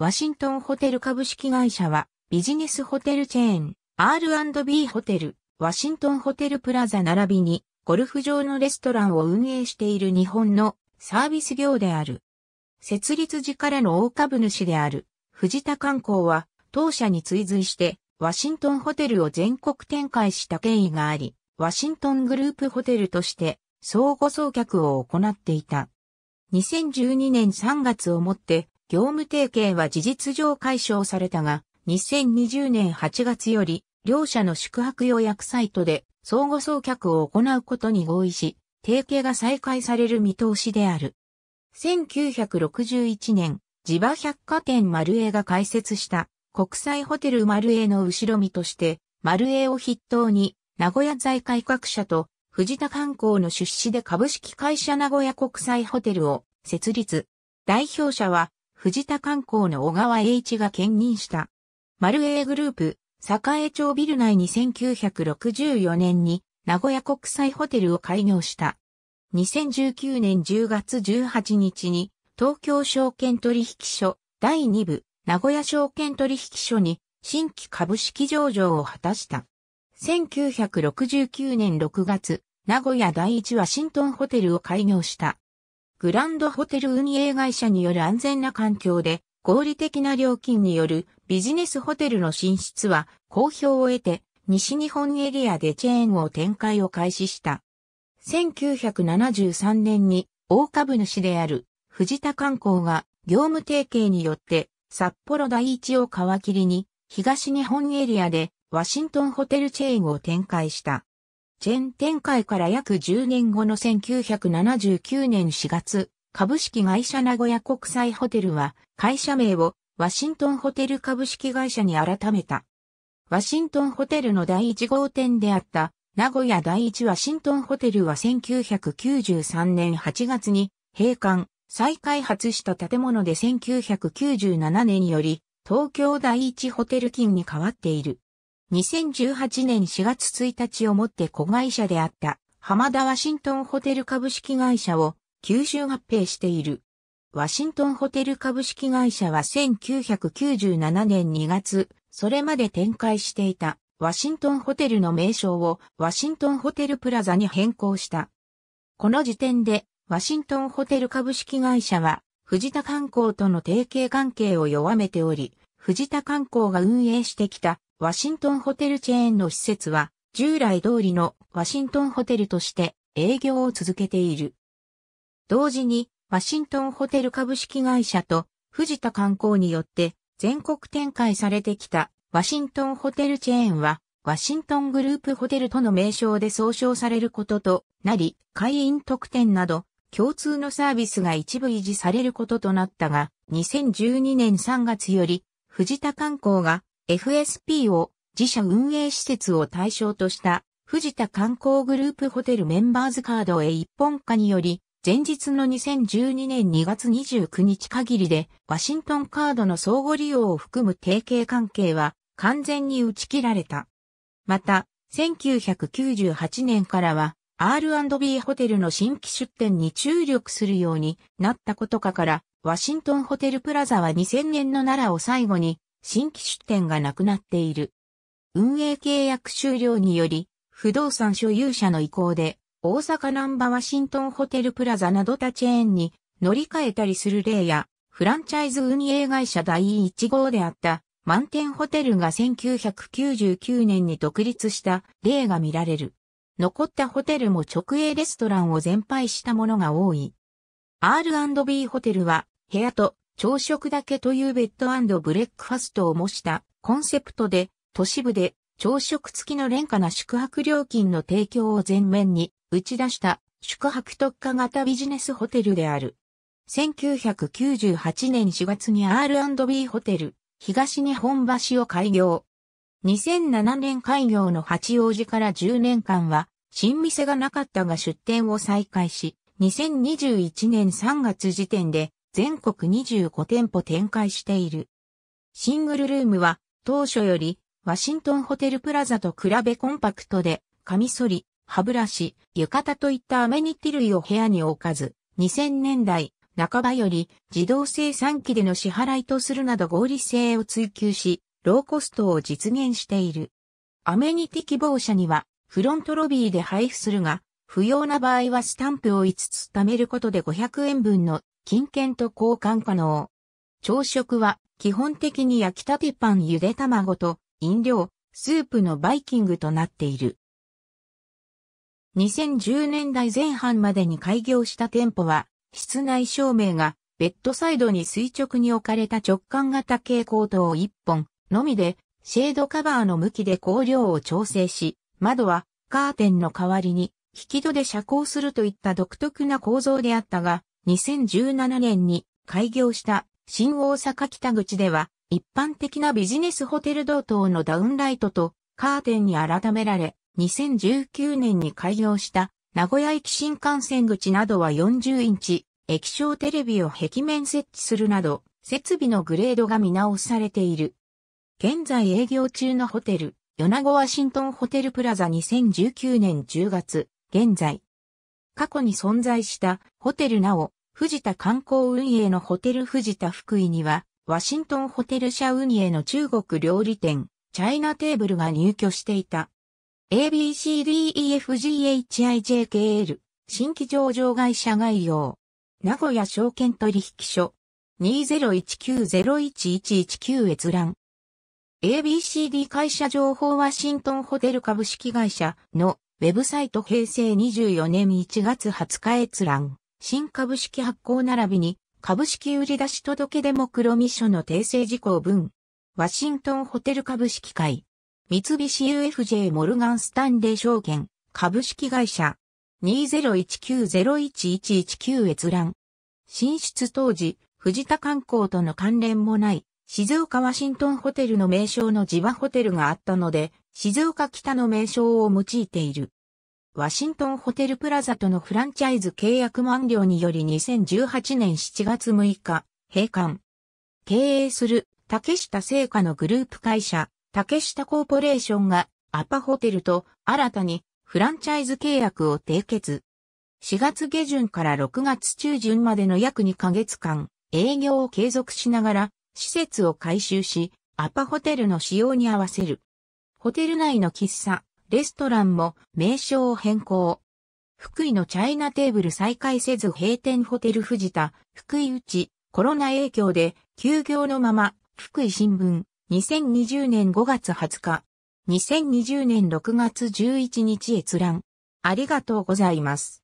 ワシントンホテル株式会社は、ビジネスホテルチェーン、R&B ホテル、ワシントンホテルプラザ並びに、ゴルフ場のレストランを運営している日本のサービス業である。設立時からの大株主である、藤田観光は、当社に追随して、ワシントンホテルを全国展開した経緯があり、ワシントングループホテルとして、相互送客を行っていた。2012年3月をもって、業務提携は事実上解消されたが、2020年8月より、両社の宿泊予約サイトで相互送客を行うことに合意し、提携が再開される見通しである。1961年、地場百貨店マルエが開設した国際ホテルマルエの後ろ身として、マルエを筆頭に、名古屋在改革者と藤田観光の出資で株式会社名古屋国際ホテルを設立。代表者は藤田観光の小川栄一が兼任した。丸栄グループ、栄町ビル内に1964年に名古屋国際ホテルを開業した。2019年10月18日に東京証券取引所第2部名古屋証券取引所に新規株式上場を果たした。1969年6月、名古屋第一ワシントンホテルを開業した。グランドホテル運営会社による安全な環境で合理的な料金によるビジネスホテルの進出は好評を得て西日本エリアでチェーンを展開を開始した。1973年に大株主である藤田観光が業務提携によって札幌第一を皮切りに東日本エリアでワシントンホテルチェーンを展開した。チェーン展開から約10年後の1979年4月、株式会社名古屋国際ホテルは会社名をワシントンホテル株式会社に改めた。ワシントンホテルの第1号店であった名古屋第一ワシントンホテルは1993年8月に閉館、再開発した建物で1997年より東京第一ホテル金に変わっている。2018年4月1日をもって子会社であった、浜田ワシントンホテル株式会社を吸収合併している。ワシントンホテル株式会社は1997年2月、それまで展開していたワシントンホテルの名称をワシントンホテルプラザに変更した。この時点でワシントンホテル株式会社は藤田観光との提携関係を弱めており、藤田観光が運営してきたワシントンホテルチェーンの施設は、従来通りのワシントンホテルとして営業を続けている。同時に、ワシントンホテル株式会社と藤田観光によって全国展開されてきたワシントンホテルチェーンは、ワシントングループホテルとの名称で総称されることとなり、会員特典など、共通のサービスが一部維持されることとなったが、2012年3月より、藤田観光が FSP を自社運営施設を対象とした藤田観光グループホテルメンバーズカードへ一本化により、前日の2012年2月29日限りで、ワシントンカードの相互利用を含む提携関係は完全に打ち切られた。また、1998年からは、R&B ホテルの新規出店に注力するようになったことかから、ワシントンホテルプラザは2000年の奈良を最後に新規出店がなくなっている。運営契約終了により、不動産所有者の意向で、大阪ナンバワシントンホテルプラザなど他チェーンに乗り換えたりする例や、フランチャイズ運営会社第1号であった満点ホテルが1999年に独立した例が見られる。残ったホテルも直営レストランを全廃したものが多い。R&B ホテルは部屋と朝食だけというベッドブレックファストを模したコンセプトで、都市部で朝食付きの廉価な宿泊料金の提供を前面に打ち出した宿泊特化型ビジネスホテルである。1998年4月に R&B ホテル東日本橋を開業。2007年開業の八王子から10年間は新店がなかったが出店を再開し、2021年3月時点で全国25店舗展開している。シングルルームは当初よりワシントンホテルプラザと比べコンパクトで、カミソリ、歯ブラシ、浴衣といったアメニティ類を部屋に置かず、2000年代半ばより自動生産機での支払いとするなど合理性を追求し、ローコストを実現している。アメニティ希望者にはフロントロビーで配布するが、不要な場合はスタンプを5つ貯めることで500円分の金券と交換可能。朝食は基本的に焼きたてパンゆで卵と飲料、スープのバイキングとなっている。2010年代前半までに開業した店舗は、室内照明がベッドサイドに垂直に置かれた直感型蛍光灯1本のみで、シェードカバーの向きで光量を調整し、窓はカーテンの代わりに引き戸で遮光するといった独特な構造であったが、2017年に開業した新大阪北口では、一般的なビジネスホテル同等のダウンライトとカーテンに改められ、2019年に開業した名古屋駅新幹線口などは40インチ、液晶テレビを壁面設置するなど、設備のグレードが見直されている。現在営業中のホテル、米子ワシントンホテルプラザ2019年10月、現在。過去に存在したホテルなお、藤田観光運営のホテル藤田福井には、ワシントンホテル社運営の中国料理店、チャイナテーブルが入居していた。ABCDEFGHIJKL、新規上場会社概要。名古屋証券取引所。2019-011119閲覧。ABCD 会社情報ワシントンホテル株式会社のウェブサイト平成24年1月20日閲覧。新株式発行並びに、株式売り出し届出目ションの訂正事項分。ワシントンホテル株式会。三菱 UFJ モルガンスタンレー証券株式会社2 0 1 9 0 1 1 1 9閲覧。進出当時、藤田観光との関連もない、静岡ワシントンホテルの名称の地場ホテルがあったので、静岡北の名称を用いている。ワシントンホテルプラザとのフランチャイズ契約満了により2018年7月6日、閉館。経営する竹下製菓のグループ会社、竹下コーポレーションがアパホテルと新たにフランチャイズ契約を締結。4月下旬から6月中旬までの約2ヶ月間、営業を継続しながら、施設を改修し、アパホテルの使用に合わせる。ホテル内の喫茶、レストランも名称を変更。福井のチャイナテーブル再開せず閉店ホテル藤田、福井内、コロナ影響で休業のまま、福井新聞、2020年5月20日、2020年6月11日閲覧。ありがとうございます。